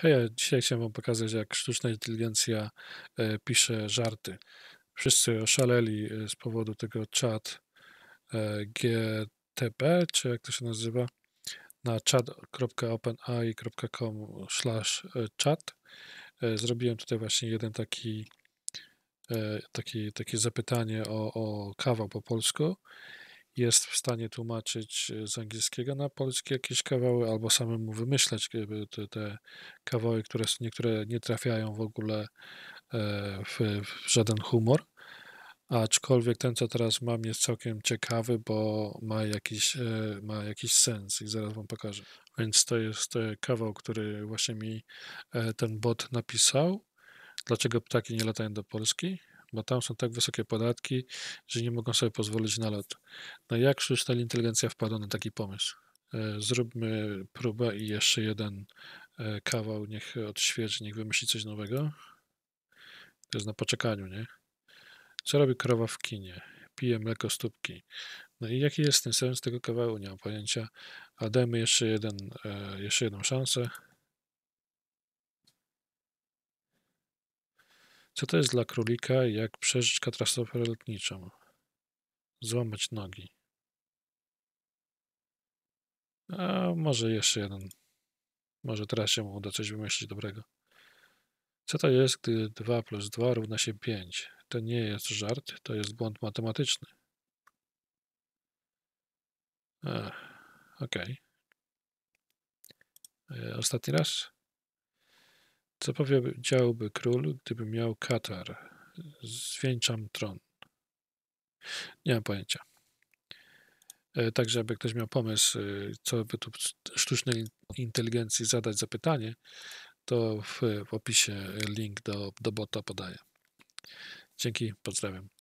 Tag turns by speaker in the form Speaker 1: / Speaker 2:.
Speaker 1: Hej, ja dzisiaj chciałem wam pokazać, jak sztuczna inteligencja e, pisze żarty. Wszyscy oszaleli e, z powodu tego czat e, GTP, czy jak to się nazywa, na chat.openai.com chat. Zrobiłem tutaj właśnie jeden taki, taki takie zapytanie o, o kawał po polsku jest w stanie tłumaczyć e, z angielskiego na polski jakieś kawały, albo samemu wymyślać te, te kawały, które niektóre nie trafiają w ogóle e, w, w żaden humor. Aczkolwiek ten, co teraz mam, jest całkiem ciekawy, bo ma jakiś, e, ma jakiś sens i zaraz wam pokażę. Więc to jest kawał, który właśnie mi ten bot napisał. Dlaczego ptaki nie latają do Polski? bo tam są tak wysokie podatki, że nie mogą sobie pozwolić na lot. No jak sztuczna inteligencja wpadła na taki pomysł? E, zróbmy próbę i jeszcze jeden e, kawał, niech odświeży, niech wymyśli coś nowego. To jest na poczekaniu, nie? Co robi krowa w kinie? Pije mleko z tubki. No i jaki jest ten sens tego kawału? Nie mam pojęcia. A dajmy jeszcze, jeden, e, jeszcze jedną szansę. Co to jest dla królika, jak przeżyć katastrofę lotniczą? Złamać nogi. A może jeszcze jeden. Może teraz się mu uda coś wymyślić dobrego. Co to jest, gdy 2 plus 2 równa się 5? To nie jest żart, to jest błąd matematyczny. Okej. Okay. E, ostatni raz. Co powiedziałby król, gdyby miał katar? Zwieńczam tron. Nie mam pojęcia. E, także, aby ktoś miał pomysł, e, co by tu sztucznej inteligencji zadać zapytanie, to w opisie link do, do bota podaję. Dzięki, pozdrawiam.